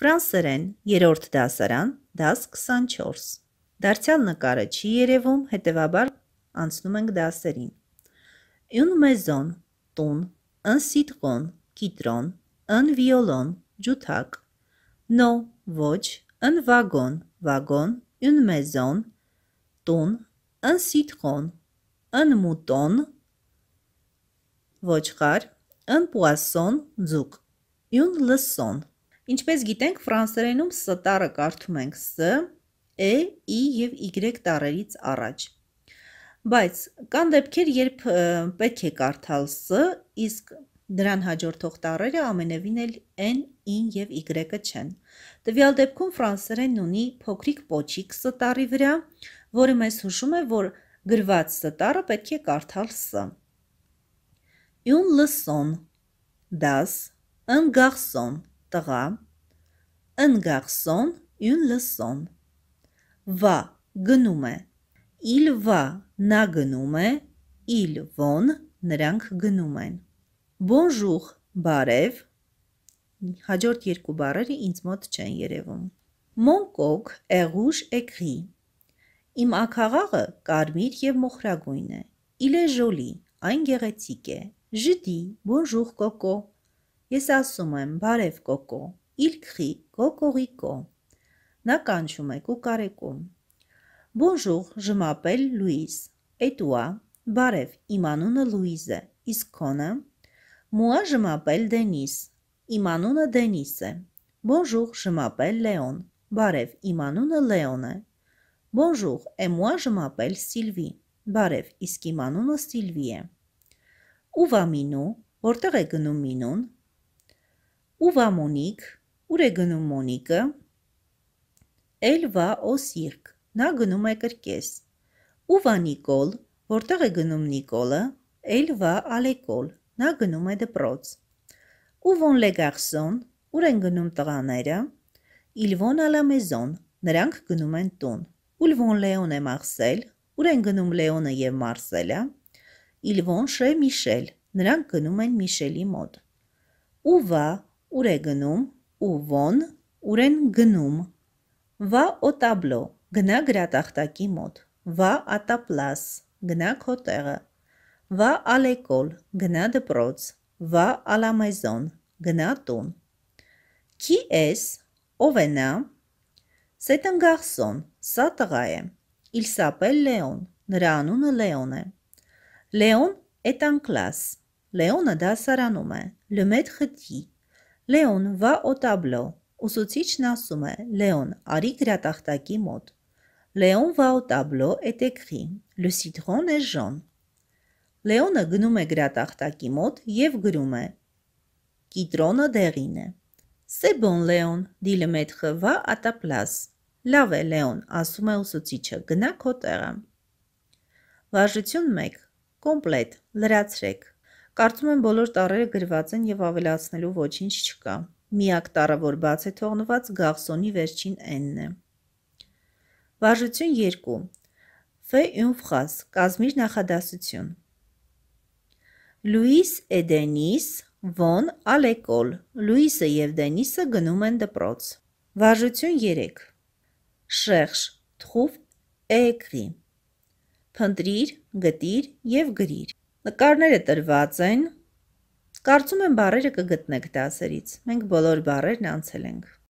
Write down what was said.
Ֆրանսերեն, երրորդ դասարան, դաս 24։ Դարձյալ նկարը չի երևում, հետևաբար անցնում ենք դասերին։ Une maison, տուն, un citron, կիտրոն, un violon, ջութակ։ No, ոչ, un wagon, wagon, une maison, տուն, un citron, un mouton, ոչխար, un poisson, ձուկ, une leçon, Ինչպես գիտենք, ֆրանսերենում ս տառը կարդում ենք ս, է, ի եւ y տառերից առաջ։ Բայց կան դեպքեր, երբ պետք է կարդալ ս, իսկ դրան հաջորդող տառերը ամենևին էլ n, in եւ y-ը չեն։ Տվյալ դեպքում ֆրանսերենն ունի փոքրիկ փոչիկ ս տառի վրա, որը մեզ հուշում է, որ գրված ս տառը պետք է կարդալ ս։ Une leçon. Das. Un garçon տղա, un garçon, une leçon։ Վա գնում է։ Il va, նա գնում է, ils vont, նրանք գնում են։ Bonjour, բարև։ Հաջորդ երկու բառերը ինձ մոտ չեն երևում։ Mon coq est rouge et gris։ Իմ ակաղաղը կարմիր եւ մոխրագույն է։ Il est joli, այն գեղեցիկ է։ Je dis bonjour coco։ Ես ասում եմ, բարև կոկո, իլքխի, կոկողիկո։ Նա կանչում է կուկարեկում։ Բոնժուղ, ժմապել լուիս, էտուա, բարև, իմ անունը լուիզ է, իսկ քոնը։ Մուա ժմապել դենիս, իմ անունը դենիս է։ Բոնժուղ, ժմապել լեոն, բարև, իմ անունը լեոն է։ Բոնժուղ, էմուա ժմապել սիլվի, բարև, իսկ իմ անունը սիլվի է։ Ուվա մինու, որտեղ է գնում մինուն, Ու վա Մոնիկ, ուր է գնում Մոնիկը։ Էլ վա օ սիրկ, նա գնում է կրկես։ Ու վա Նիկոլ, որտեղ է գնում Նիկոլը։ Էլ վա Ալեկոլ, նա գնում է դպրոց։ Ու վոն լե գարսոն, ուր են գնում տղաները։ Իլվոն ալա մեզոն, նրանք գնում են տուն։ Ուլվոն Լեոն է Մարսել, ուր են գնում Լեոնը եւ Մարսելը։ Իլվոն շե Միշել, նրանք գնում են Միշելի մոտ։ Ու վա ուր է գնում, ու ոն, ուր են գնում։ Վա օտաբլո, գնա գրատախտակի մոտ։ Վա ատապլաս, գնա քո տեղը։ Վա ալեկոլ, գնա դպրոց։ Վա ալամեզոն, գնա տուն։ Qui es? Ով է նա։ C'est un garçon, սա տղա է։ Il s'appelle Leon, նրա անունը Լեոն է։ Leon est en classe։ Լեոնը դասարանում է։ Le maître dit «Լեոն, վա օ տաբլո»։ Ուսուցիչն ասում է. «Լեոն, արի գրատախտակի մոտ»։ «Լեոն va au tableau est écrit: Le citron est jaune» Լեոնը գնում է գրատախտակի մոտ և գրում է. «Կիտրոնը դեղին է»։ «C'est bon, Léon,» dit le maître, «va à ta place» Լավ է, Լեոն, ասում է ուսուցիչը, գնա քո տեղը։ Վարժություն մեկ. Կոմպլետ, լրացրեք, Կարծում եմ բոլոր տարերը գրված են եւ ավելացնելու ոչինչ չկա։ Միակ տարը, որ բաց է թողնված Գախսոնի վերջին n-ն է։ Վարժություն 2։ Ֆե une phrase, կազմիր նախադասություն։ Լուիս է Դենիս von à l'école։ Լուիսը եւ Դենիսը գնում են դպրոց։ Վարժություն 3։ Cherche, trouve et écris։ Փնտրիր, գտիր եւ գրիր։ Նկարները տրված են։ Կարծում եմ բառերը կգտնեք դասերից։ Մենք բոլոր բառերն անցել ենք։